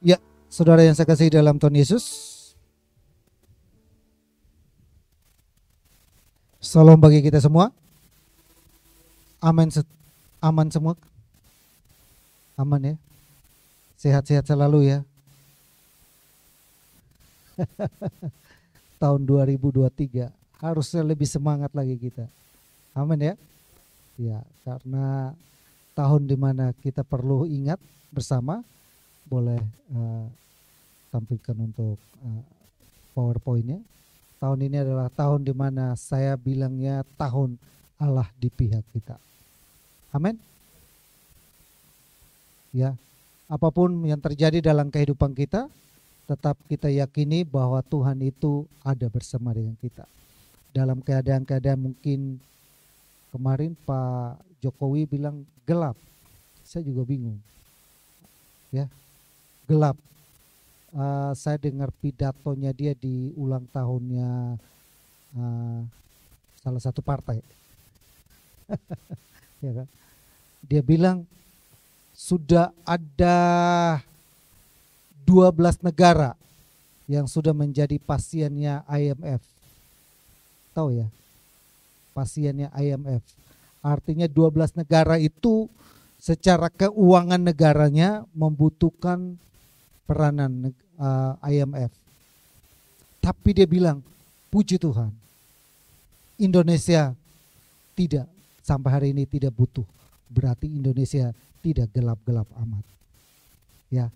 Ya, saudara yang saya kasih dalam Tuhan Yesus. Salam bagi kita semua. Aman aman semua. Aman ya. Sehat-sehat selalu ya. Tahun 2023 harusnya lebih semangat lagi kita. Amin ya. Ya, karena tahun dimana kita perlu ingat bersama boleh uh, tampilkan untuk uh, eh, powerpoint Tahun ini adalah tahun dimana saya bilangnya tahun Allah di pihak kita. Amin. Ya, apapun yang terjadi dalam kehidupan kita, tetap kita yakini bahwa Tuhan itu ada bersama dengan kita. Dalam keadaan-keadaan mungkin kemarin Pak Jokowi bilang gelap. Saya juga bingung. Ya, gelap. Uh, saya dengar pidatonya dia di ulang tahunnya uh, salah satu partai. ya kan? Dia bilang sudah ada 12 negara yang sudah menjadi pasiennya IMF. Tahu ya? Pasiennya IMF. Artinya 12 negara itu secara keuangan negaranya membutuhkan peranan uh, eh, IMF. Tapi dia bilang, puji Tuhan, Indonesia tidak sampai hari ini tidak butuh. Berarti Indonesia tidak gelap-gelap amat. Ya,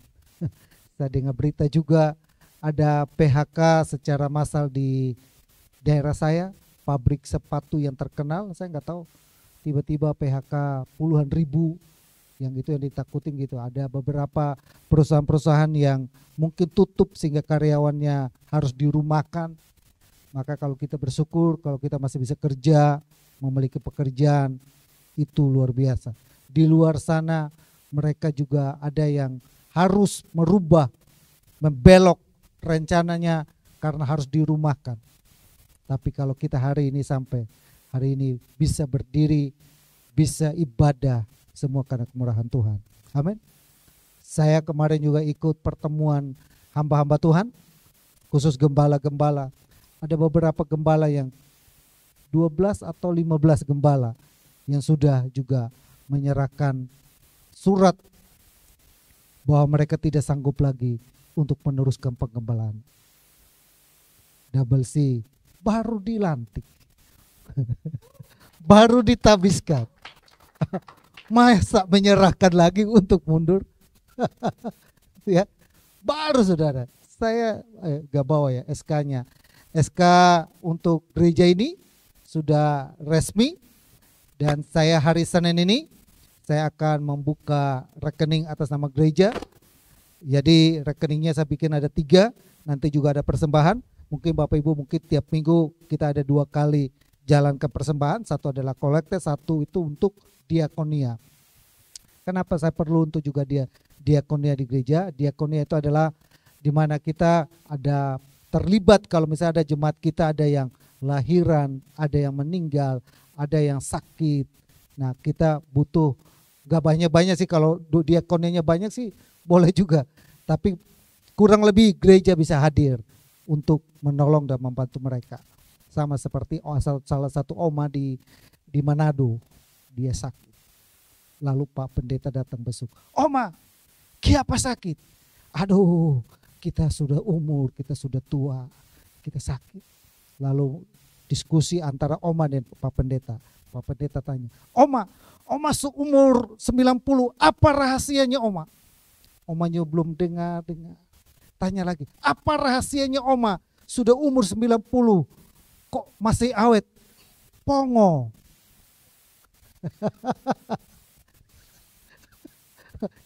saya dengar berita juga ada PHK secara massal di daerah saya, pabrik sepatu yang terkenal, saya nggak tahu. Tiba-tiba PHK puluhan ribu yang itu yang ditakutin gitu. Ada beberapa perusahaan-perusahaan yang mungkin tutup sehingga karyawannya harus dirumahkan. Maka kalau kita bersyukur kalau kita masih bisa kerja, memiliki pekerjaan itu luar biasa. Di luar sana mereka juga ada yang harus merubah, membelok rencananya karena harus dirumahkan. Tapi kalau kita hari ini sampai hari ini bisa berdiri, bisa ibadah, semua karena kemurahan Tuhan. Amin. Saya kemarin juga ikut pertemuan hamba-hamba Tuhan, khusus gembala-gembala. Ada beberapa gembala yang 12 atau 15 gembala yang sudah juga menyerahkan surat bahwa mereka tidak sanggup lagi untuk meneruskan penggembalaan. Double C baru dilantik. baru ditabiskan masa menyerahkan lagi untuk mundur ya baru saudara saya eh, gak bawa ya SK-nya SK untuk gereja ini sudah resmi dan saya hari Senin ini saya akan membuka rekening atas nama gereja jadi rekeningnya saya bikin ada tiga nanti juga ada persembahan mungkin Bapak Ibu mungkin tiap minggu kita ada dua kali jalan ke persembahan, satu adalah kolekte, satu itu untuk diakonia. Kenapa saya perlu untuk juga dia diakonia di gereja? Diakonia itu adalah di mana kita ada terlibat kalau misalnya ada jemaat kita ada yang lahiran, ada yang meninggal, ada yang sakit. Nah, kita butuh gak banyak-banyak sih kalau diakonianya banyak sih boleh juga. Tapi kurang lebih gereja bisa hadir untuk menolong dan membantu mereka sama seperti salah satu oma di di Manado dia sakit lalu Pak Pendeta datang besuk oma siapa sakit aduh kita sudah umur kita sudah tua kita sakit lalu diskusi antara oma dan Pak Pendeta Pak Pendeta tanya oma oma seumur 90 apa rahasianya oma omanya belum dengar dengar tanya lagi apa rahasianya oma sudah umur 90 kok masih awet? Pongo.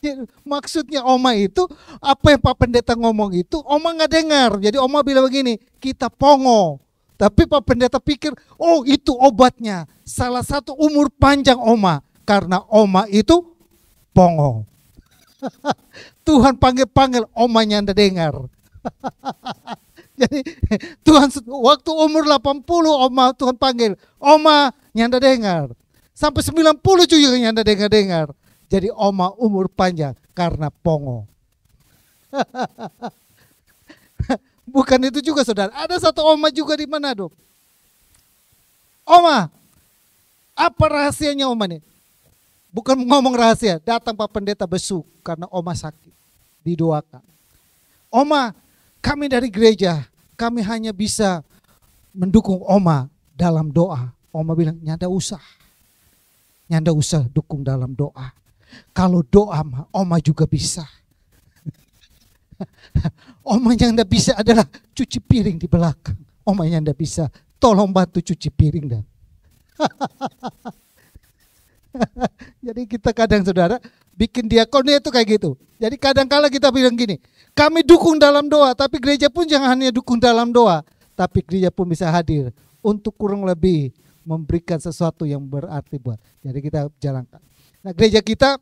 Ya, maksudnya Oma itu apa yang Pak Pendeta ngomong itu Oma nggak dengar. Jadi Oma bilang begini, kita pongo. Tapi Pak Pendeta pikir, oh itu obatnya. Salah satu umur panjang Oma. Karena Oma itu pongo. Tuhan panggil-panggil omanya anda dengar. Jadi Tuhan waktu umur 80 Oma Tuhan panggil. Oma nyanda dengar. Sampai 90 juga nyanda dengar-dengar. Jadi Oma umur panjang karena pongo. Bukan itu juga saudara. Ada satu Oma juga di Manado. Oma, apa rahasianya Oma nih? Bukan ngomong rahasia, datang Pak Pendeta besuk karena Oma sakit. Didoakan. Oma, kami dari gereja, kami hanya bisa mendukung Oma dalam doa. Oma bilang, nyanda usah. Nyanda usah dukung dalam doa. Kalau doa, Oma juga bisa. Oma yang tidak bisa adalah cuci piring di belakang. Oma yang tidak bisa, tolong bantu cuci piring dan. Jadi kita kadang saudara bikin diakonnya itu kayak gitu. Jadi kadangkala kita bilang gini, kami dukung dalam doa, tapi gereja pun jangan hanya dukung dalam doa, tapi gereja pun bisa hadir untuk kurang lebih memberikan sesuatu yang berarti buat. Jadi kita jalankan. Nah gereja kita,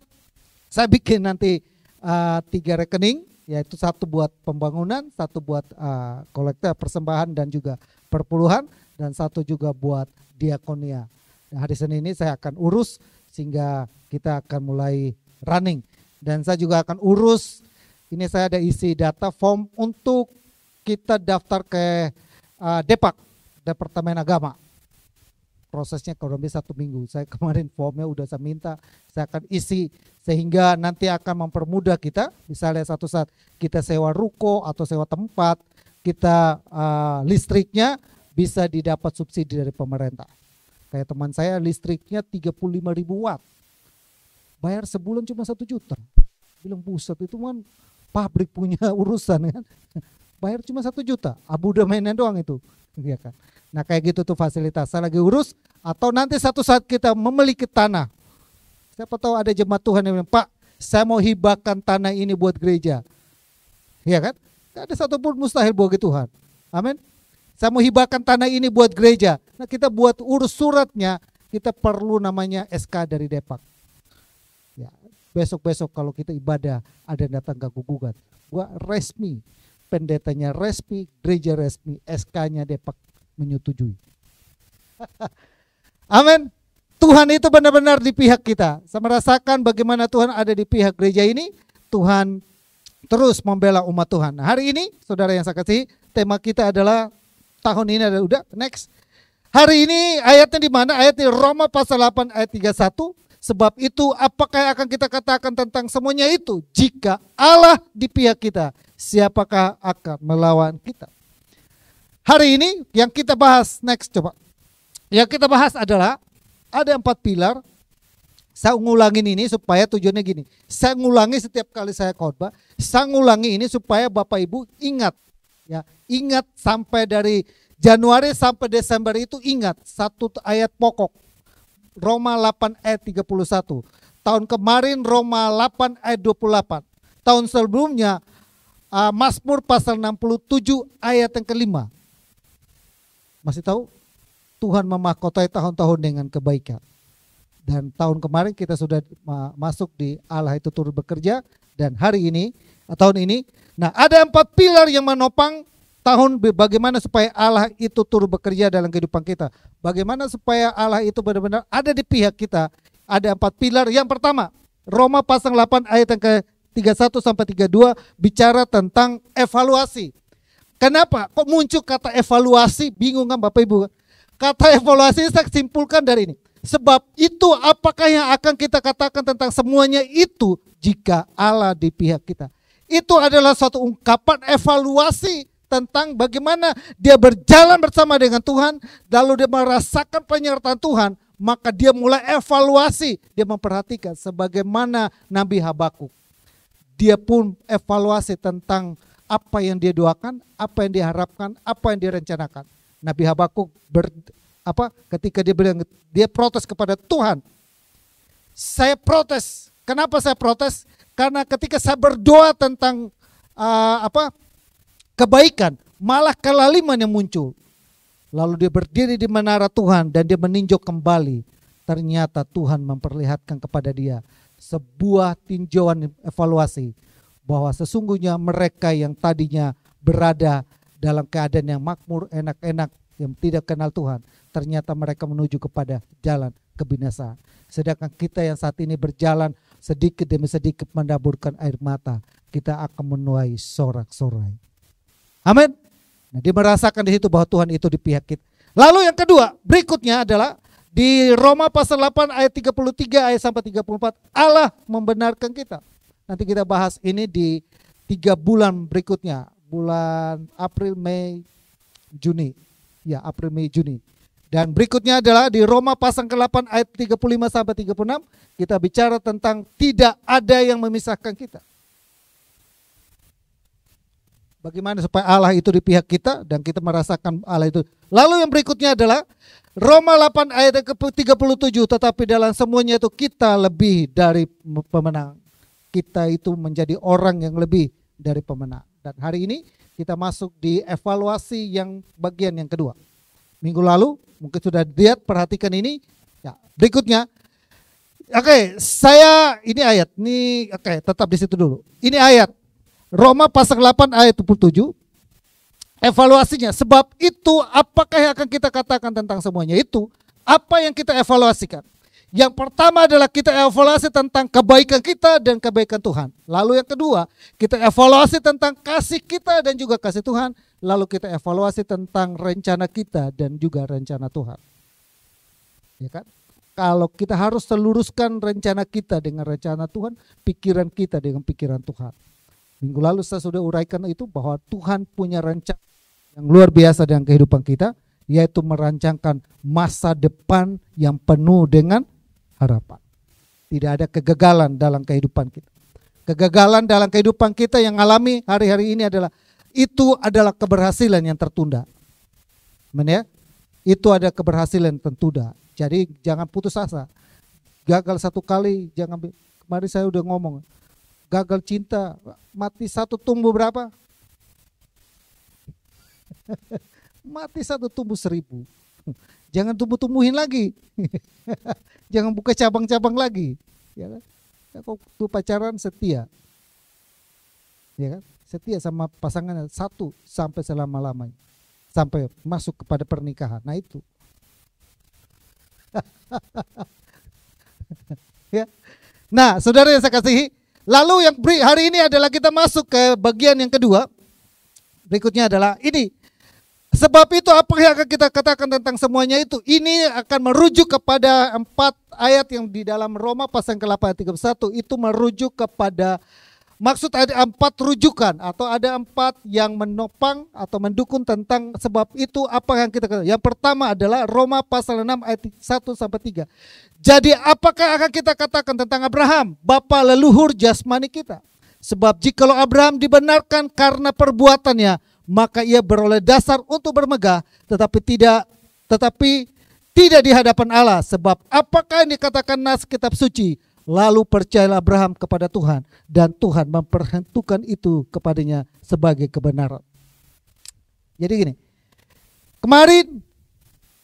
saya bikin nanti uh, tiga rekening, yaitu satu buat pembangunan, satu buat uh, kolektor persembahan dan juga perpuluhan, dan satu juga buat diakonia. Nah, hari Senin ini saya akan urus sehingga kita akan mulai running dan saya juga akan urus ini saya ada isi data form untuk kita daftar ke uh, Depak Departemen Agama prosesnya kurang lebih satu minggu saya kemarin formnya udah saya minta saya akan isi sehingga nanti akan mempermudah kita misalnya satu saat kita sewa ruko atau sewa tempat kita uh, listriknya bisa didapat subsidi dari pemerintah kayak teman saya listriknya 35.000 watt bayar sebulan cuma satu juta bilang buset itu kan pabrik punya urusan kan bayar cuma satu juta abu udah mainnya doang itu ya kan nah kayak gitu tuh fasilitas saya lagi urus atau nanti satu saat kita memiliki tanah siapa tahu ada jemaat Tuhan yang bilang Pak saya mau hibahkan tanah ini buat gereja ya kan Gak ada satupun mustahil buat Tuhan amin saya mau hibahkan tanah ini buat gereja nah kita buat urus suratnya kita perlu namanya SK dari Depak besok-besok kalau kita ibadah ada yang datang ganggu gugat. Gua resmi, pendetanya resmi, gereja resmi, SK-nya Depak menyetujui. Amin. Tuhan itu benar-benar di pihak kita. Saya merasakan bagaimana Tuhan ada di pihak gereja ini. Tuhan terus membela umat Tuhan. Nah, hari ini, saudara yang saya kasih, tema kita adalah tahun ini ada udah next. Hari ini ayatnya di mana? Ayatnya Roma pasal 8 ayat 31. Sebab itu apakah yang akan kita katakan tentang semuanya itu? Jika Allah di pihak kita, siapakah akan melawan kita? Hari ini yang kita bahas next coba. Yang kita bahas adalah ada empat pilar. Saya ngulangin ini supaya tujuannya gini. Saya ngulangi setiap kali saya khotbah, saya ngulangi ini supaya Bapak Ibu ingat ya, ingat sampai dari Januari sampai Desember itu ingat satu ayat pokok Roma 8 ayat 31. Tahun kemarin Roma 8 ayat 28. Tahun sebelumnya uh, Mazmur pasal 67 ayat yang kelima. Masih tahu? Tuhan memahkotai tahun-tahun dengan kebaikan. Dan tahun kemarin kita sudah masuk di Allah itu turut bekerja dan hari ini tahun ini nah ada empat pilar yang menopang tahun bagaimana supaya Allah itu turut bekerja dalam kehidupan kita. Bagaimana supaya Allah itu benar-benar ada di pihak kita. Ada empat pilar. Yang pertama, Roma pasang 8 ayat yang ke 31 sampai 32 bicara tentang evaluasi. Kenapa? Kok muncul kata evaluasi? Bingung kan Bapak Ibu? Kata evaluasi saya simpulkan dari ini. Sebab itu apakah yang akan kita katakan tentang semuanya itu jika Allah di pihak kita. Itu adalah suatu ungkapan evaluasi tentang bagaimana dia berjalan bersama dengan Tuhan, lalu dia merasakan penyertaan Tuhan, maka dia mulai evaluasi, dia memperhatikan sebagaimana Nabi Habakuk. Dia pun evaluasi tentang apa yang dia doakan, apa yang diharapkan, apa yang direncanakan. Nabi Habakuk ber, apa ketika dia bilang dia protes kepada Tuhan. Saya protes. Kenapa saya protes? Karena ketika saya berdoa tentang uh, apa kebaikan, malah kelaliman yang muncul. Lalu dia berdiri di menara Tuhan dan dia meninjau kembali. Ternyata Tuhan memperlihatkan kepada dia sebuah tinjauan evaluasi bahwa sesungguhnya mereka yang tadinya berada dalam keadaan yang makmur, enak-enak, yang tidak kenal Tuhan, ternyata mereka menuju kepada jalan kebinasaan. Sedangkan kita yang saat ini berjalan sedikit demi sedikit mendaburkan air mata, kita akan menuai sorak-sorai. Amin. Nah, dia merasakan di situ bahwa Tuhan itu di pihak kita. Lalu yang kedua, berikutnya adalah di Roma pasal 8 ayat 33 ayat sampai 34 Allah membenarkan kita. Nanti kita bahas ini di tiga bulan berikutnya, bulan April, Mei, Juni. Ya, April, Mei, Juni. Dan berikutnya adalah di Roma pasal 8 ayat 35 sampai 36 kita bicara tentang tidak ada yang memisahkan kita. Bagaimana supaya Allah itu di pihak kita dan kita merasakan Allah itu. Lalu yang berikutnya adalah Roma 8 ayat ke-37 tetapi dalam semuanya itu kita lebih dari pemenang. Kita itu menjadi orang yang lebih dari pemenang. Dan hari ini kita masuk di evaluasi yang bagian yang kedua. Minggu lalu mungkin sudah lihat perhatikan ini. Ya, berikutnya Oke, okay, saya ini ayat. Ini oke, okay, tetap di situ dulu. Ini ayat Roma pasal 8 ayat 27. Evaluasinya, sebab itu apakah yang akan kita katakan tentang semuanya itu? Apa yang kita evaluasikan? Yang pertama adalah kita evaluasi tentang kebaikan kita dan kebaikan Tuhan. Lalu yang kedua, kita evaluasi tentang kasih kita dan juga kasih Tuhan. Lalu kita evaluasi tentang rencana kita dan juga rencana Tuhan. Ya kan? Kalau kita harus seluruskan rencana kita dengan rencana Tuhan, pikiran kita dengan pikiran Tuhan. Minggu lalu saya sudah uraikan itu bahwa Tuhan punya rencana yang luar biasa dengan kehidupan kita, yaitu merancangkan masa depan yang penuh dengan harapan. Tidak ada kegagalan dalam kehidupan kita. Kegagalan dalam kehidupan kita yang alami hari-hari ini adalah itu adalah keberhasilan yang tertunda. Men ya? Itu ada keberhasilan tertunda. Jadi jangan putus asa. Gagal satu kali, jangan kemarin saya udah ngomong gagal cinta, mati satu tumbuh berapa? mati satu tumbuh seribu. Jangan tumbuh-tumbuhin lagi. Jangan buka cabang-cabang lagi. Ya kan? Ya, tuh pacaran setia. Ya kan? Setia sama pasangannya satu sampai selama-lamanya. Sampai masuk kepada pernikahan. Nah itu. ya. Nah, saudara yang saya kasihi, Lalu yang hari ini adalah kita masuk ke bagian yang kedua. Berikutnya adalah ini. Sebab itu apa yang akan kita katakan tentang semuanya itu? Ini akan merujuk kepada empat ayat yang di dalam Roma pasal ke-8 ayat 31 itu merujuk kepada Maksud ada empat rujukan atau ada empat yang menopang atau mendukung tentang sebab itu apa yang kita katakan. Yang pertama adalah Roma pasal 6 ayat 1 sampai 3. Jadi apakah akan kita katakan tentang Abraham, bapa leluhur jasmani kita? Sebab jikalau Abraham dibenarkan karena perbuatannya, maka ia beroleh dasar untuk bermegah, tetapi tidak tetapi tidak di hadapan Allah sebab apakah yang dikatakan nas kitab suci Lalu percayalah Abraham kepada Tuhan dan Tuhan memperhentukan itu kepadanya sebagai kebenaran. Jadi gini, kemarin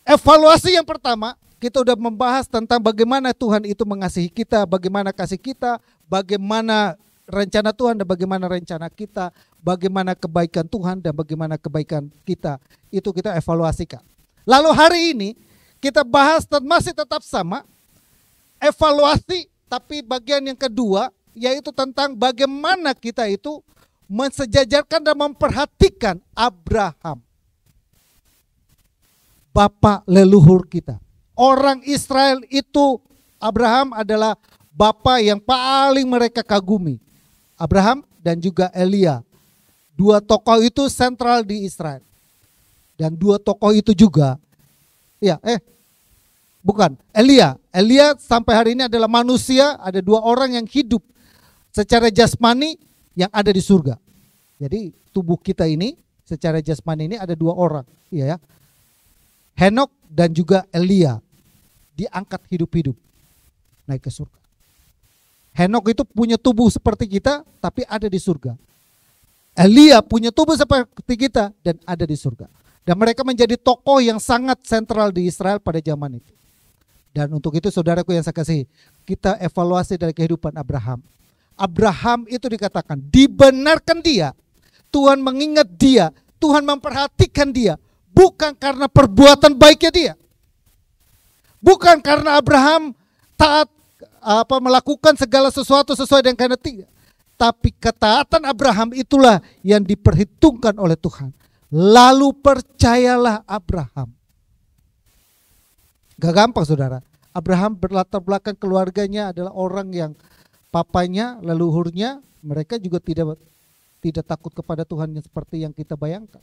evaluasi yang pertama kita sudah membahas tentang bagaimana Tuhan itu mengasihi kita, bagaimana kasih kita, bagaimana rencana Tuhan dan bagaimana rencana kita, bagaimana kebaikan Tuhan dan bagaimana kebaikan kita. Itu kita evaluasikan. Lalu hari ini kita bahas dan masih tetap sama evaluasi tapi bagian yang kedua yaitu tentang bagaimana kita itu mensejajarkan dan memperhatikan Abraham. Bapak leluhur kita. Orang Israel itu Abraham adalah bapak yang paling mereka kagumi. Abraham dan juga Elia. Dua tokoh itu sentral di Israel. Dan dua tokoh itu juga ya eh bukan Elia. Elia sampai hari ini adalah manusia, ada dua orang yang hidup secara jasmani yang ada di surga. Jadi tubuh kita ini secara jasmani ini ada dua orang, iya ya. Henok dan juga Elia diangkat hidup-hidup naik ke surga. Henok itu punya tubuh seperti kita tapi ada di surga. Elia punya tubuh seperti kita dan ada di surga. Dan mereka menjadi tokoh yang sangat sentral di Israel pada zaman itu. Dan untuk itu saudaraku yang saya kasih, kita evaluasi dari kehidupan Abraham. Abraham itu dikatakan dibenarkan dia. Tuhan mengingat dia, Tuhan memperhatikan dia, bukan karena perbuatan baiknya dia. Bukan karena Abraham taat apa melakukan segala sesuatu sesuai dengan kehendak Tapi ketaatan Abraham itulah yang diperhitungkan oleh Tuhan. Lalu percayalah Abraham Gak gampang saudara. Abraham berlatar belakang keluarganya adalah orang yang papanya, leluhurnya, mereka juga tidak tidak takut kepada Tuhan yang seperti yang kita bayangkan.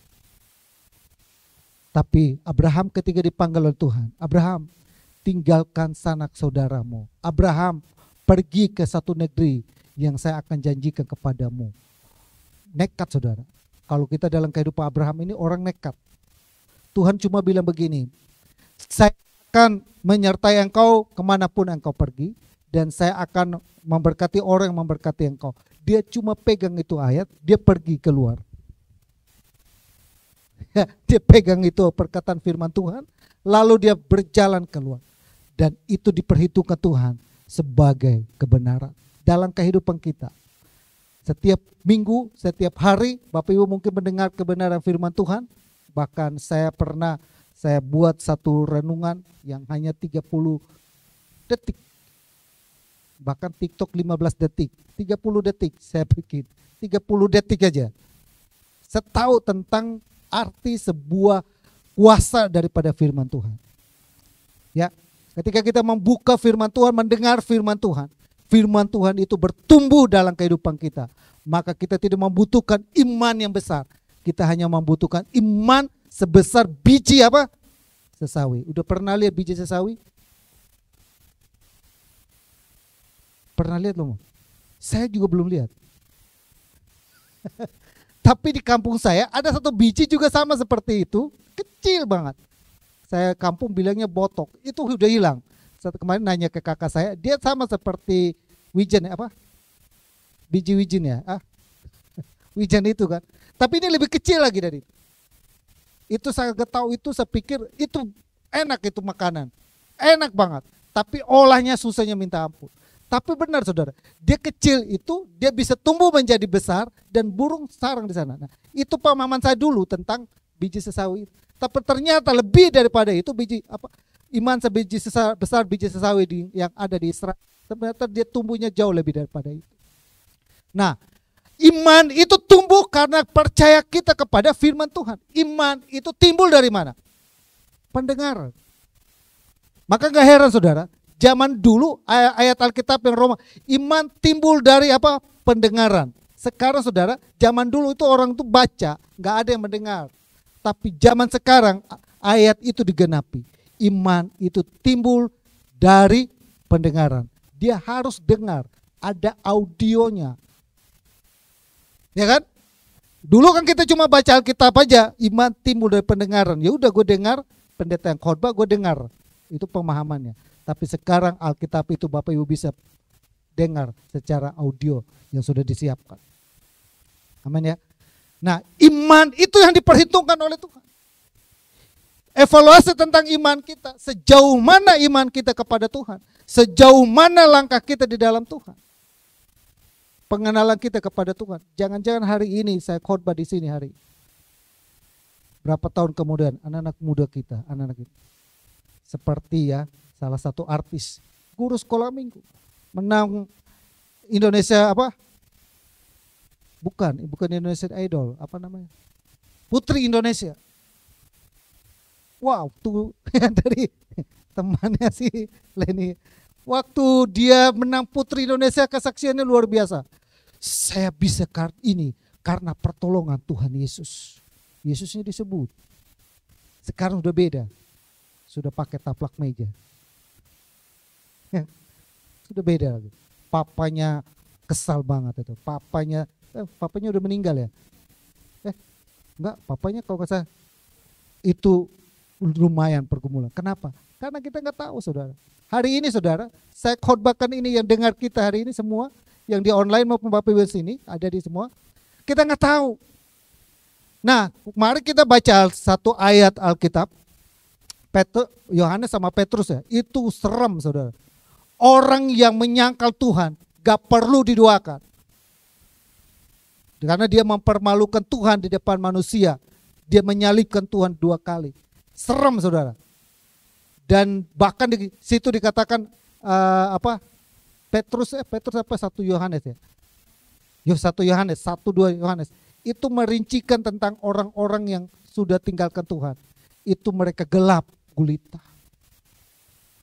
Tapi Abraham ketika dipanggil oleh Tuhan, Abraham tinggalkan sanak saudaramu. Abraham pergi ke satu negeri yang saya akan janjikan kepadamu. Nekat saudara. Kalau kita dalam kehidupan Abraham ini orang nekat. Tuhan cuma bilang begini, saya akan menyertai engkau kemanapun engkau pergi dan saya akan memberkati orang yang memberkati engkau. Dia cuma pegang itu ayat, dia pergi keluar. dia pegang itu perkataan firman Tuhan, lalu dia berjalan keluar. Dan itu diperhitungkan Tuhan sebagai kebenaran dalam kehidupan kita. Setiap minggu, setiap hari, Bapak Ibu mungkin mendengar kebenaran firman Tuhan. Bahkan saya pernah saya buat satu renungan yang hanya 30 detik. Bahkan TikTok 15 detik, 30 detik saya bikin. 30 detik aja. setahu tentang arti sebuah kuasa daripada firman Tuhan. Ya, ketika kita membuka firman Tuhan, mendengar firman Tuhan, firman Tuhan itu bertumbuh dalam kehidupan kita. Maka kita tidak membutuhkan iman yang besar. Kita hanya membutuhkan iman sebesar biji apa? Sesawi. Udah pernah lihat biji sesawi? Pernah lihat belum? Saya juga belum lihat. Tapi di kampung saya ada satu biji juga sama seperti itu, kecil banget. Saya kampung bilangnya botok, itu sudah hilang. Saat kemarin nanya ke kakak saya, dia sama seperti wijen apa? Biji wijen ya, ah, wijen itu kan. Tapi ini lebih kecil lagi dari itu itu saya getau itu saya pikir itu enak itu makanan enak banget tapi olahnya susahnya minta ampun tapi benar saudara dia kecil itu dia bisa tumbuh menjadi besar dan burung sarang di sana nah, itu pemahaman saya dulu tentang biji sesawi tapi ternyata lebih daripada itu biji apa iman sebiji sesawi, besar biji sesawi di, yang ada di Israel ternyata dia tumbuhnya jauh lebih daripada itu nah Iman itu tumbuh karena percaya kita kepada firman Tuhan. Iman itu timbul dari mana? Pendengaran. Maka nggak heran saudara, zaman dulu ayat Alkitab yang Roma, iman timbul dari apa? Pendengaran. Sekarang saudara, zaman dulu itu orang itu baca, nggak ada yang mendengar. Tapi zaman sekarang ayat itu digenapi. Iman itu timbul dari pendengaran. Dia harus dengar, ada audionya, ya kan dulu kan kita cuma baca Alkitab aja iman timbul dari pendengaran ya udah gue dengar pendeta yang khotbah gue dengar itu pemahamannya tapi sekarang Alkitab itu Bapak Ibu bisa dengar secara audio yang sudah disiapkan amin ya nah iman itu yang diperhitungkan oleh Tuhan evaluasi tentang iman kita sejauh mana iman kita kepada Tuhan sejauh mana langkah kita di dalam Tuhan pengenalan kita kepada Tuhan. Jangan-jangan hari ini saya khotbah di sini hari Berapa tahun kemudian anak-anak muda kita, anak-anak kita. Seperti ya salah satu artis, guru sekolah minggu. Menang Indonesia apa? Bukan, bukan Indonesian Idol, apa namanya? Putri Indonesia. Wow, tuh dari temannya si Leni. Waktu dia menang Putri Indonesia kesaksiannya luar biasa. Saya bisa ini karena pertolongan Tuhan Yesus. Yesusnya disebut. Sekarang sudah beda. Sudah pakai taplak meja. Ya. sudah beda lagi. Papanya kesal banget itu. Papanya, eh, papanya udah meninggal ya. Eh, enggak, papanya kalau kata itu lumayan pergumulan. Kenapa? Karena kita nggak tahu saudara. Hari ini saudara, saya khotbahkan ini yang dengar kita hari ini semua yang di online maupun Bapak Ibu sini ada di semua. Kita nggak tahu. Nah, mari kita baca satu ayat Alkitab. Petrus, Yohanes sama Petrus ya, itu serem saudara. Orang yang menyangkal Tuhan gak perlu diduakan Karena dia mempermalukan Tuhan di depan manusia. Dia menyalibkan Tuhan dua kali. Serem saudara. Dan bahkan di situ dikatakan uh, apa Petrus eh Petrus apa satu Yohanes ya Yo satu Yohanes satu dua Yohanes itu merincikan tentang orang-orang yang sudah tinggalkan Tuhan itu mereka gelap gulita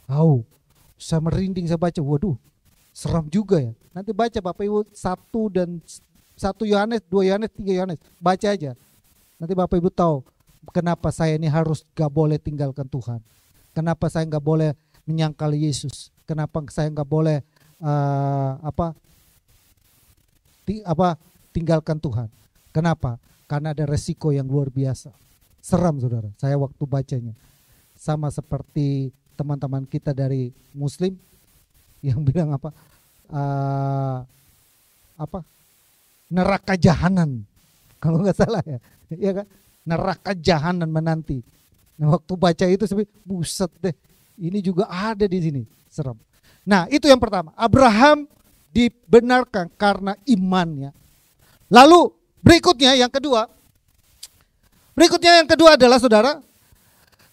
tahu saya merinding saya baca waduh seram juga ya nanti baca Bapak Ibu satu dan satu Yohanes dua Yohanes tiga Yohanes baca aja nanti Bapak Ibu tahu kenapa saya ini harus gak boleh tinggalkan Tuhan kenapa saya nggak boleh menyangkal Yesus kenapa saya nggak boleh uh, apa ti, apa tinggalkan Tuhan. Kenapa? Karena ada resiko yang luar biasa. Seram saudara. Saya waktu bacanya sama seperti teman-teman kita dari Muslim yang bilang apa uh, apa neraka jahanan kalau nggak salah ya Iya kan neraka jahanan menanti nah waktu baca itu seperti buset deh ini juga ada di sini seram Nah, itu yang pertama. Abraham dibenarkan karena imannya. Lalu berikutnya yang kedua. Berikutnya yang kedua adalah saudara,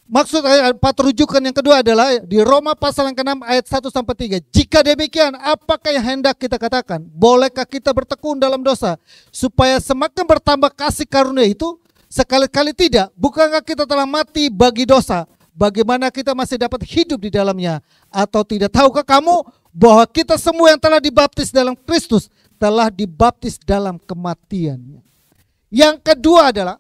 Maksud empat rujukan yang kedua adalah di Roma pasal yang ke-6 ayat 1 sampai 3. Jika demikian, apakah yang hendak kita katakan? Bolehkah kita bertekun dalam dosa supaya semakin bertambah kasih karunia itu? Sekali-kali tidak. Bukankah kita telah mati bagi dosa bagaimana kita masih dapat hidup di dalamnya atau tidak tahukah kamu bahwa kita semua yang telah dibaptis dalam Kristus telah dibaptis dalam kematiannya. Yang kedua adalah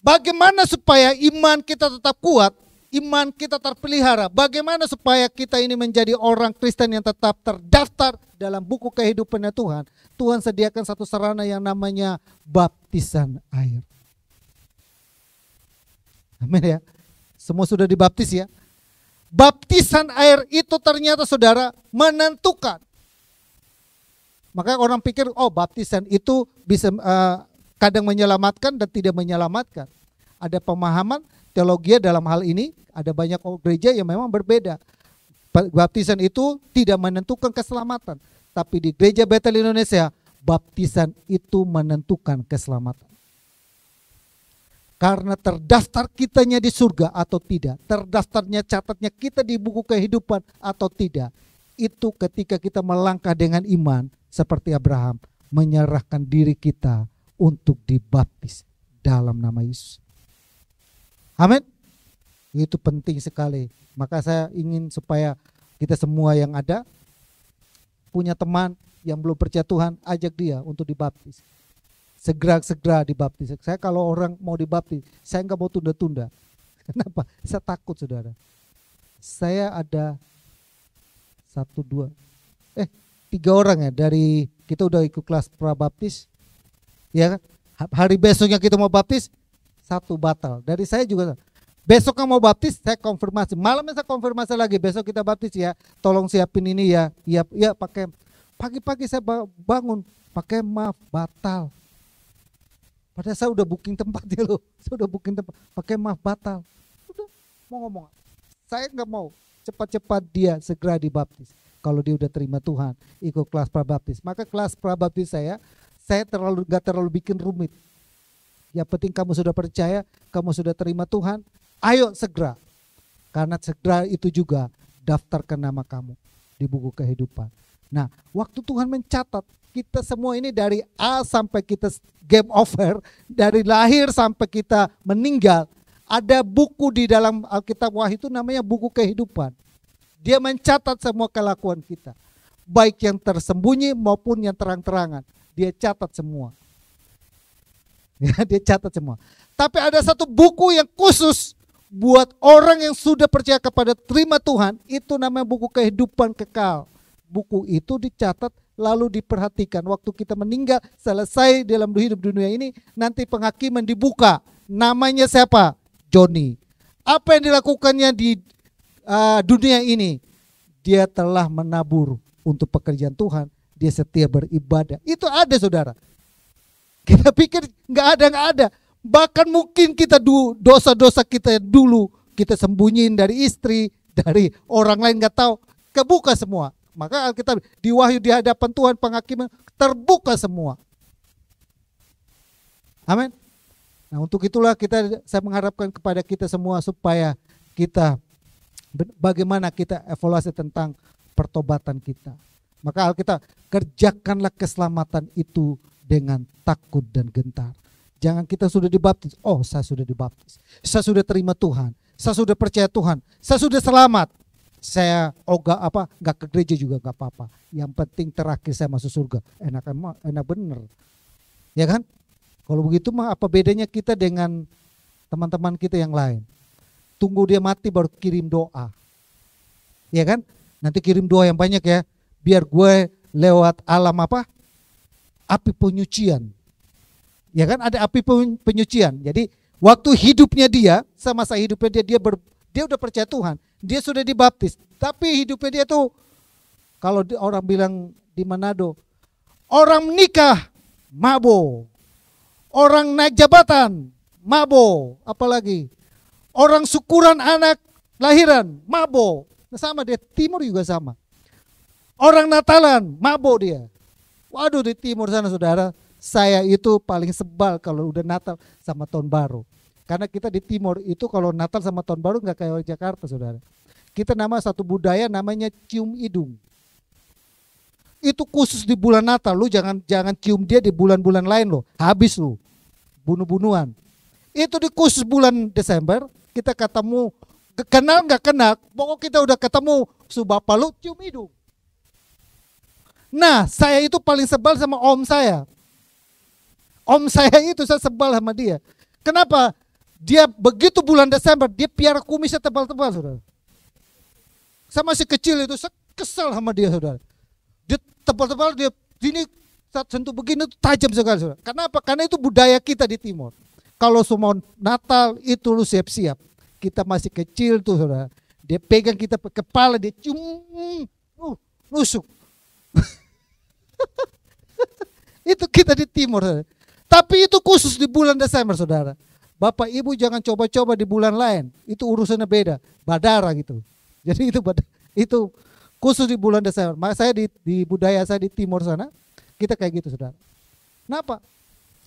bagaimana supaya iman kita tetap kuat, iman kita terpelihara, bagaimana supaya kita ini menjadi orang Kristen yang tetap terdaftar dalam buku kehidupan Tuhan. Tuhan sediakan satu sarana yang namanya baptisan air. Amin ya. Semua sudah dibaptis ya. Baptisan air itu ternyata saudara menentukan. Maka orang pikir oh baptisan itu bisa uh, kadang menyelamatkan dan tidak menyelamatkan. Ada pemahaman teologi dalam hal ini, ada banyak gereja yang memang berbeda. Baptisan itu tidak menentukan keselamatan, tapi di gereja Bethel Indonesia baptisan itu menentukan keselamatan. Karena terdaftar kitanya di surga atau tidak, terdaftarnya catatnya kita di buku kehidupan atau tidak, itu ketika kita melangkah dengan iman seperti Abraham, menyerahkan diri kita untuk dibaptis dalam nama Yesus. Amin. Itu penting sekali. Maka saya ingin supaya kita semua yang ada punya teman yang belum percaya Tuhan, ajak dia untuk dibaptis segera-segera dibaptis. Saya kalau orang mau dibaptis, saya nggak mau tunda-tunda. Kenapa? Saya takut, saudara. Saya ada satu dua, eh tiga orang ya dari kita udah ikut kelas pra baptis, ya kan? Hari besoknya kita mau baptis, satu batal. Dari saya juga besok kamu mau baptis, saya konfirmasi. Malamnya saya konfirmasi lagi. Besok kita baptis ya. Tolong siapin ini ya. Ya, ya pakai pagi-pagi saya bangun pakai maaf batal Padahal saya udah booking tempat ya loh. Saya udah booking tempat. Pakai maaf batal. Udah mau ngomong. Saya nggak mau cepat-cepat dia segera dibaptis. Kalau dia udah terima Tuhan, ikut kelas prabaptis. Maka kelas prabaptis saya, saya terlalu nggak terlalu bikin rumit. Yang penting kamu sudah percaya, kamu sudah terima Tuhan, ayo segera. Karena segera itu juga daftarkan nama kamu di buku kehidupan. Nah, waktu Tuhan mencatat kita semua ini dari A sampai kita game over, dari lahir sampai kita meninggal, ada buku di dalam Alkitab Wahyu itu namanya buku kehidupan. Dia mencatat semua kelakuan kita, baik yang tersembunyi maupun yang terang-terangan. Dia catat semua. Ya, dia catat semua. Tapi ada satu buku yang khusus buat orang yang sudah percaya kepada terima Tuhan, itu namanya buku kehidupan kekal. Buku itu dicatat lalu diperhatikan. Waktu kita meninggal, selesai dalam hidup dunia ini, nanti penghakiman dibuka. Namanya siapa? Joni. Apa yang dilakukannya di uh, dunia ini? Dia telah menabur untuk pekerjaan Tuhan. Dia setia beribadah. Itu ada saudara. Kita pikir nggak ada nggak ada. Bahkan mungkin kita dosa-dosa kita dulu kita sembunyiin dari istri, dari orang lain nggak tahu, kebuka semua. Maka Alkitab di wahyu di hadapan Tuhan penghakiman terbuka semua. Amin. Nah, untuk itulah kita saya mengharapkan kepada kita semua supaya kita bagaimana kita evaluasi tentang pertobatan kita. Maka Alkitab kerjakanlah keselamatan itu dengan takut dan gentar. Jangan kita sudah dibaptis. Oh, saya sudah dibaptis. Saya sudah terima Tuhan. Saya sudah percaya Tuhan. Saya sudah selamat saya ogah oh, apa nggak ke gereja juga nggak apa-apa. Yang penting terakhir saya masuk surga. Enak emang enak bener. Ya kan? Kalau begitu mah apa bedanya kita dengan teman-teman kita yang lain? Tunggu dia mati baru kirim doa. Ya kan? Nanti kirim doa yang banyak ya. Biar gue lewat alam apa? Api penyucian. Ya kan ada api penyucian. Jadi waktu hidupnya dia sama saya hidupnya dia dia ber, dia udah percaya Tuhan, dia sudah dibaptis, tapi hidupnya dia tuh kalau orang bilang di Manado, orang menikah mabo, orang naik jabatan mabo, apalagi orang syukuran anak lahiran mabo, nah, sama dia timur juga sama. Orang Natalan mabo dia. Waduh di timur sana saudara, saya itu paling sebal kalau udah Natal sama tahun baru. Karena kita di timur itu kalau Natal sama tahun baru nggak kayak Jakarta, saudara. Kita nama satu budaya namanya cium hidung. Itu khusus di bulan Natal, lu jangan jangan cium dia di bulan-bulan lain lo, habis lu, bunuh-bunuhan. Itu di khusus bulan Desember kita ketemu kenal nggak kenal, pokok kita udah ketemu su bapak cium hidung. Nah, saya itu paling sebal sama om saya. Om saya itu saya sebal sama dia. Kenapa? Dia begitu bulan Desember, dia piara kumisnya tebal-tebal, saudara. Sama si kecil itu, saya kesel sama dia, saudara. Dia tebal-tebal, dia ini saat sentuh begini itu tajam sekali, saudara. Kenapa? Karena itu budaya kita di timur. Kalau semua Natal itu lu siap-siap. Kita masih kecil tuh, saudara. Dia pegang kita ke kepala, dia cium, uh, nusuk. itu kita di timur. Saudara. Tapi itu khusus di bulan Desember, saudara. Bapak Ibu jangan coba-coba di bulan lain. Itu urusannya beda, badara gitu. Jadi itu itu khusus di bulan Desember. Maka saya di, di budaya saya di timur sana, kita kayak gitu saudara. Kenapa?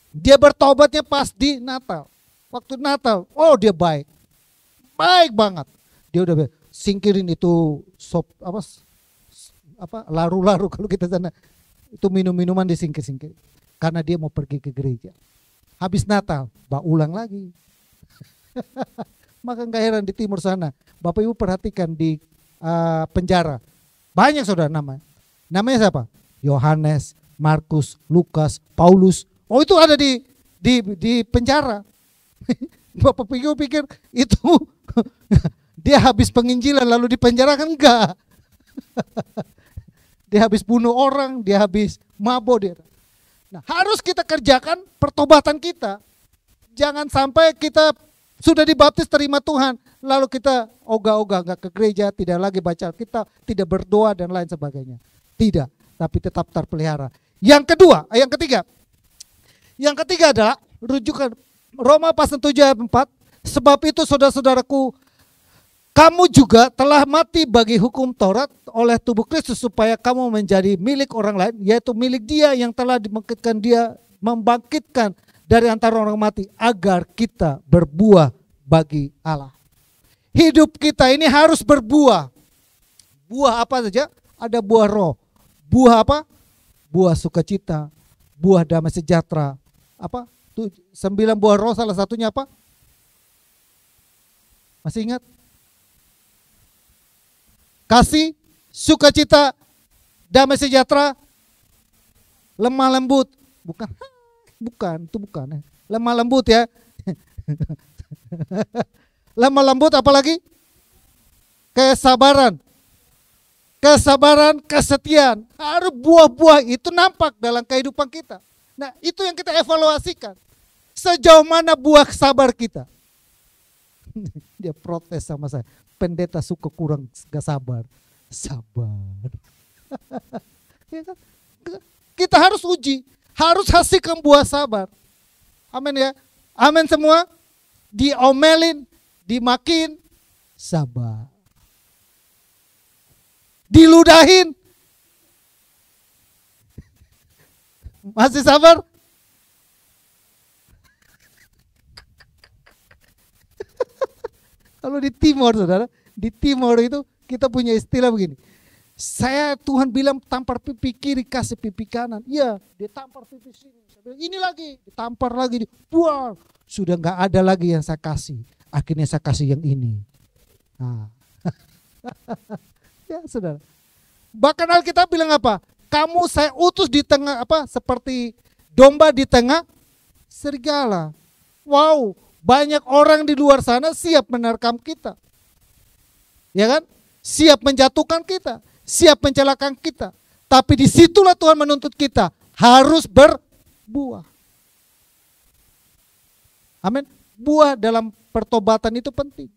Dia bertobatnya pas di Natal. Waktu Natal, oh dia baik. Baik banget. Dia udah singkirin itu sop apa apa laru-laru kalau kita sana itu minum-minuman disingkir-singkir karena dia mau pergi ke gereja. Habis Natal, Mbak ulang lagi. Maka nggak heran di timur sana. Bapak Ibu perhatikan di uh, penjara. Banyak saudara nama. Namanya siapa? Yohanes, Markus, Lukas, Paulus. Oh itu ada di di di penjara. Bapak Ibu pikir itu dia habis penginjilan lalu di penjara kan enggak? dia habis bunuh orang, dia habis mabok dia. Nah, harus kita kerjakan pertobatan kita. Jangan sampai kita sudah dibaptis terima Tuhan, lalu kita ogah-ogah nggak ke gereja, tidak lagi baca kita tidak berdoa dan lain sebagainya. Tidak, tapi tetap terpelihara. Yang kedua, eh, yang ketiga. Yang ketiga adalah rujukan Roma pasal 7 ayat 4. Sebab itu saudara-saudaraku kamu juga telah mati bagi hukum Taurat oleh tubuh Kristus supaya kamu menjadi milik orang lain, yaitu milik dia yang telah dibangkitkan dia, membangkitkan dari antara orang mati agar kita berbuah bagi Allah. Hidup kita ini harus berbuah. Buah apa saja? Ada buah roh. Buah apa? Buah sukacita, buah damai sejahtera. Apa? Tuh, sembilan buah roh salah satunya apa? Masih ingat? kasih, sukacita, damai sejahtera, lemah lembut, bukan bukan itu bukan ya. lemah lembut ya lemah lembut apalagi kesabaran kesabaran kesetiaan harus buah-buah itu nampak dalam kehidupan kita nah itu yang kita evaluasikan sejauh mana buah sabar kita dia protes sama saya pendeta suka kurang gak sabar. Sabar. ya kan? Kita harus uji, harus hasilkan buah sabar. Amin ya. Amin semua. Diomelin, dimakin, sabar. Diludahin. Masih sabar? Kalau di Timur saudara, di Timur itu kita punya istilah begini. Saya Tuhan bilang tampar pipi kiri kasih pipi kanan. Iya, dia tampar pipi sini. bilang ini lagi, ditampar lagi, buang. Sudah nggak ada lagi yang saya kasih. Akhirnya saya kasih yang ini. Nah. ya saudara. Bahkan Alkitab bilang apa? Kamu saya utus di tengah apa? Seperti domba di tengah serigala. Wow, banyak orang di luar sana siap menerkam kita. Ya kan? Siap menjatuhkan kita, siap mencelakakan kita. Tapi disitulah Tuhan menuntut kita harus berbuah. Amin. Buah dalam pertobatan itu penting.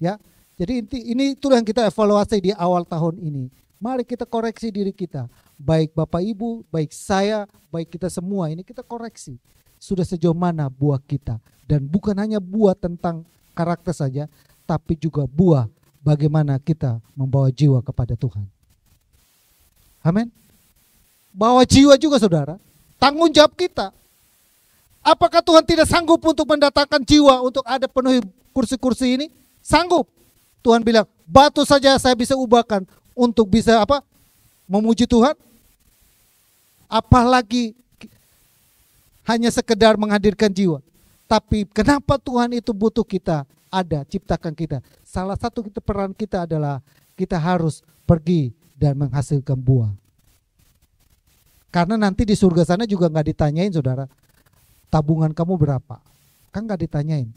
Ya. Jadi inti ini itulah yang kita evaluasi di awal tahun ini. Mari kita koreksi diri kita. Baik Bapak Ibu, baik saya, baik kita semua ini kita koreksi sudah sejauh mana buah kita dan bukan hanya buah tentang karakter saja tapi juga buah bagaimana kita membawa jiwa kepada Tuhan. Amin. Bawa jiwa juga saudara, tanggung jawab kita. Apakah Tuhan tidak sanggup untuk mendatangkan jiwa untuk ada penuhi kursi-kursi ini? Sanggup. Tuhan bilang, batu saja saya bisa ubahkan untuk bisa apa? Memuji Tuhan. Apalagi hanya sekedar menghadirkan jiwa. Tapi kenapa Tuhan itu butuh kita? Ada, ciptakan kita. Salah satu kita, peran kita adalah kita harus pergi dan menghasilkan buah. Karena nanti di surga sana juga nggak ditanyain saudara, tabungan kamu berapa? Kan nggak ditanyain.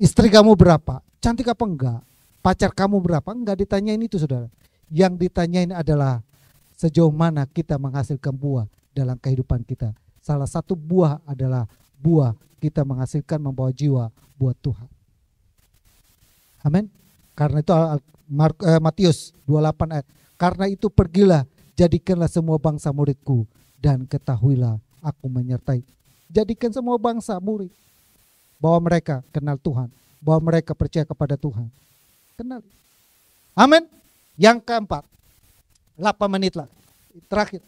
Istri kamu berapa? Cantik apa enggak? Pacar kamu berapa? Enggak ditanyain itu saudara. Yang ditanyain adalah sejauh mana kita menghasilkan buah dalam kehidupan kita Salah satu buah adalah buah kita menghasilkan membawa jiwa buat Tuhan. Amin. Karena itu eh, Matius 28 ayat. Karena itu pergilah, jadikanlah semua bangsa muridku dan ketahuilah aku menyertai. Jadikan semua bangsa murid bahwa mereka kenal Tuhan, bahwa mereka percaya kepada Tuhan. Kenal. Amin. Yang keempat, 8 menit lah. Terakhir.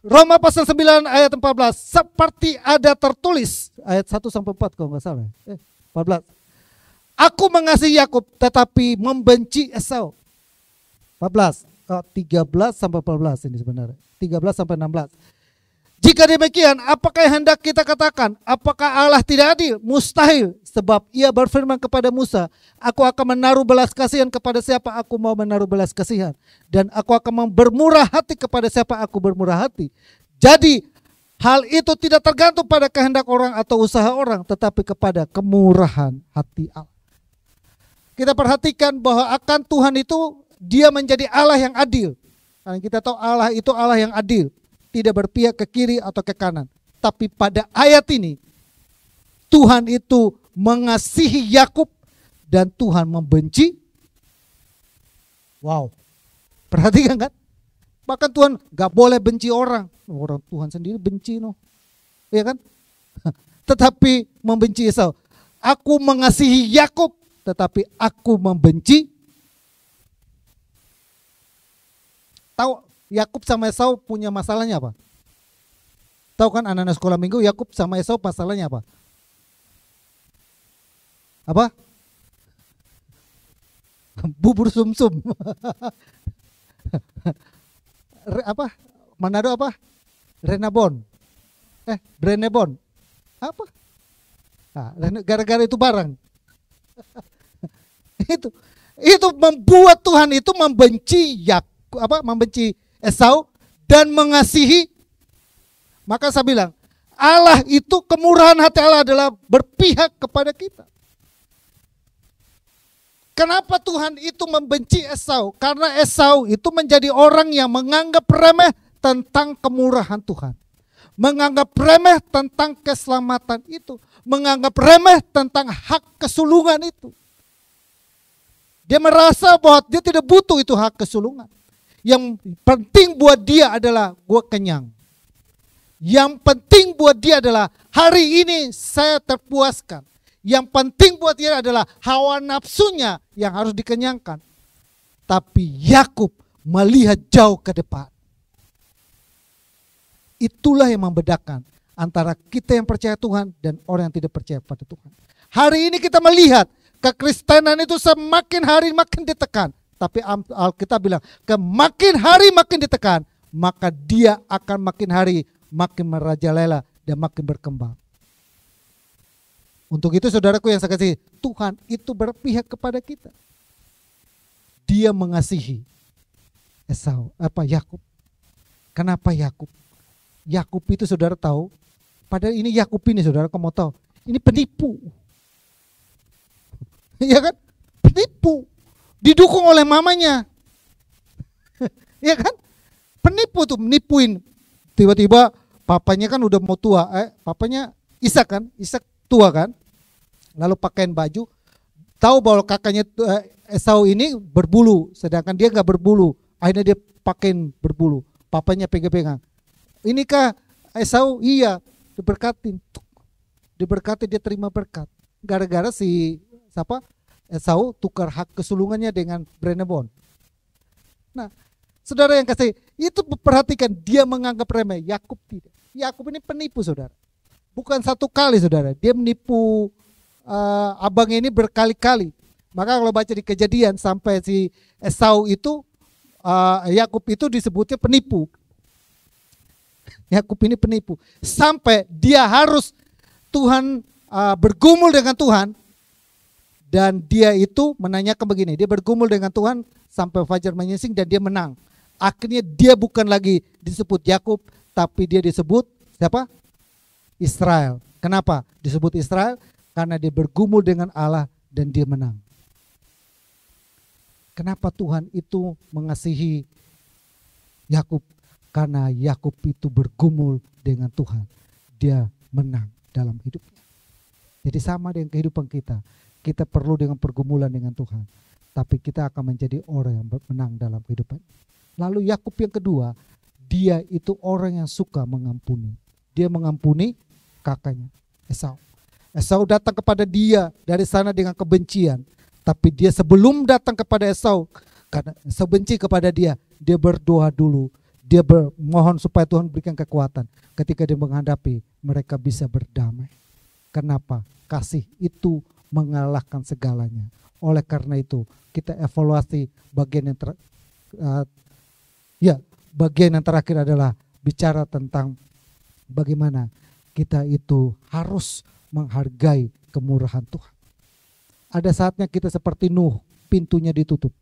Roma pasal 9 ayat 14. Seperti ada tertulis. Ayat 1 sampai 4 kalau nggak salah. Eh, 14. Aku mengasihi Yakub tetapi membenci Esau. 14. Oh, 13 sampai 14 ini sebenarnya. 13 sampai 16 jika demikian, apakah yang hendak kita katakan? Apakah Allah tidak adil? Mustahil, sebab ia berfirman kepada Musa, Aku akan menaruh belas kasihan kepada siapa aku mau menaruh belas kasihan. Dan aku akan bermurah hati kepada siapa aku bermurah hati. Jadi, hal itu tidak tergantung pada kehendak orang atau usaha orang, tetapi kepada kemurahan hati Allah. Kita perhatikan bahwa akan Tuhan itu, dia menjadi Allah yang adil. Karena kita tahu Allah itu Allah yang adil tidak berpihak ke kiri atau ke kanan. Tapi pada ayat ini Tuhan itu mengasihi Yakub dan Tuhan membenci. Wow. Perhatikan kan? Bahkan Tuhan gak boleh benci orang. Orang Tuhan sendiri benci no. Iya kan? Tetapi membenci Esau. Aku mengasihi Yakub, tetapi aku membenci. Tahu Yakub sama Esau punya masalahnya apa? Tahu kan anak-anak sekolah minggu Yakub sama Esau masalahnya apa? Apa? Bubur sumsum. -sum. apa? Manado apa? Renabon. Eh, Brenebon. Apa? Ah, gara-gara itu barang. itu itu membuat Tuhan itu membenci Yakub apa membenci Esau dan mengasihi maka saya bilang Allah itu kemurahan hati Allah adalah berpihak kepada kita. Kenapa Tuhan itu membenci Esau? Karena Esau itu menjadi orang yang menganggap remeh tentang kemurahan Tuhan. Menganggap remeh tentang keselamatan itu. Menganggap remeh tentang hak kesulungan itu. Dia merasa bahwa dia tidak butuh itu hak kesulungan. Yang penting buat dia adalah gue kenyang. Yang penting buat dia adalah hari ini saya terpuaskan. Yang penting buat dia adalah hawa nafsunya yang harus dikenyangkan. Tapi Yakub melihat jauh ke depan. Itulah yang membedakan antara kita yang percaya Tuhan dan orang yang tidak percaya pada Tuhan. Hari ini kita melihat kekristenan itu semakin hari makin ditekan. Tapi Alkitab bilang, kemakin hari makin ditekan, maka dia akan makin hari makin merajalela dan makin berkembang. Untuk itu saudaraku yang saya kasih, Tuhan itu berpihak kepada kita. Dia mengasihi Esau, apa Yakub. Kenapa Yakub? Yakub itu saudara tahu, padahal ini Yakub ini saudara kamu tahu, ini penipu. ya kan? Penipu didukung oleh mamanya. ya kan? Penipu tuh, nipuin. Tiba-tiba papanya kan udah mau tua, eh papanya Isak kan, Isak tua kan. Lalu pakaian baju, tahu bahwa kakaknya eh, Esau ini berbulu, sedangkan dia nggak berbulu. Akhirnya dia pakaiin berbulu. Papanya pegang-pegang. Inikah Esau? Iya, diberkatin. Diberkati dia terima berkat. Gara-gara si siapa? Esau eh, tukar hak kesulungannya dengan Brenebon. Nah, saudara yang kasih, itu perhatikan dia menganggap remeh, Yakub tidak. Yakub ini penipu, saudara. Bukan satu kali, saudara. Dia menipu uh, eh, abang ini berkali-kali. Maka kalau baca di kejadian sampai si Esau itu, uh, Yakub itu disebutnya penipu. Yakub ini penipu. Sampai dia harus Tuhan uh, bergumul dengan Tuhan dan dia itu menanyakan begini, dia bergumul dengan Tuhan sampai fajar menyingsing dan dia menang. Akhirnya dia bukan lagi disebut Yakub, tapi dia disebut siapa? Israel. Kenapa disebut Israel? Karena dia bergumul dengan Allah dan dia menang. Kenapa Tuhan itu mengasihi Yakub? Karena Yakub itu bergumul dengan Tuhan. Dia menang dalam hidupnya. Jadi sama dengan kehidupan kita. Kita perlu dengan pergumulan dengan Tuhan. Tapi kita akan menjadi orang yang menang dalam kehidupan. Lalu Yakub yang kedua, dia itu orang yang suka mengampuni. Dia mengampuni kakaknya Esau. Esau datang kepada dia dari sana dengan kebencian. Tapi dia sebelum datang kepada Esau, karena sebenci kepada dia, dia berdoa dulu. Dia bermohon supaya Tuhan berikan kekuatan. Ketika dia menghadapi, mereka bisa berdamai. Kenapa? Kasih itu mengalahkan segalanya. Oleh karena itu, kita evaluasi bagian yang ter, uh, ya, bagian yang terakhir adalah bicara tentang bagaimana kita itu harus menghargai kemurahan Tuhan. Ada saatnya kita seperti Nuh, pintunya ditutup.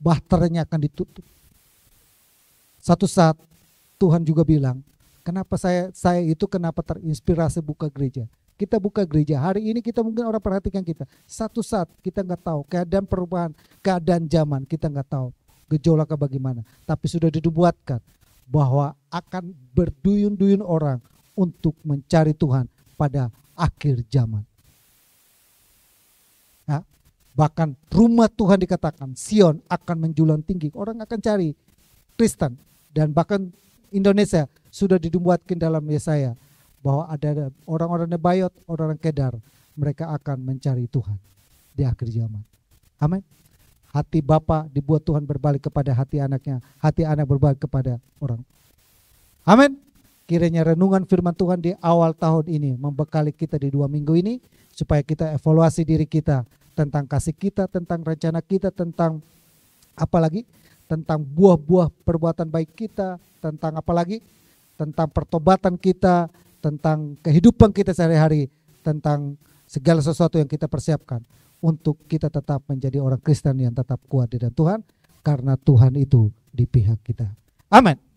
Bahternya akan ditutup. Satu saat Tuhan juga bilang, kenapa saya saya itu kenapa terinspirasi buka gereja? kita buka gereja hari ini kita mungkin orang perhatikan kita satu saat kita nggak tahu keadaan perubahan keadaan zaman kita nggak tahu gejolaknya bagaimana tapi sudah dibuatkan bahwa akan berduyun-duyun orang untuk mencari Tuhan pada akhir zaman ya, bahkan rumah Tuhan dikatakan Sion akan menjulang tinggi orang akan cari Kristen dan bahkan Indonesia sudah dibuatkan dalam Yesaya bahwa ada orang-orang Nebayot, orang-orang Kedar, mereka akan mencari Tuhan di akhir zaman. Amin. Hati Bapa dibuat Tuhan berbalik kepada hati anaknya, hati anak berbalik kepada orang. Amin. Kiranya renungan firman Tuhan di awal tahun ini membekali kita di dua minggu ini supaya kita evaluasi diri kita tentang kasih kita, tentang rencana kita, tentang apalagi tentang buah-buah perbuatan baik kita, tentang apalagi tentang pertobatan kita, tentang kehidupan kita sehari-hari, tentang segala sesuatu yang kita persiapkan untuk kita tetap menjadi orang Kristen yang tetap kuat di dalam Tuhan karena Tuhan itu di pihak kita. Amin.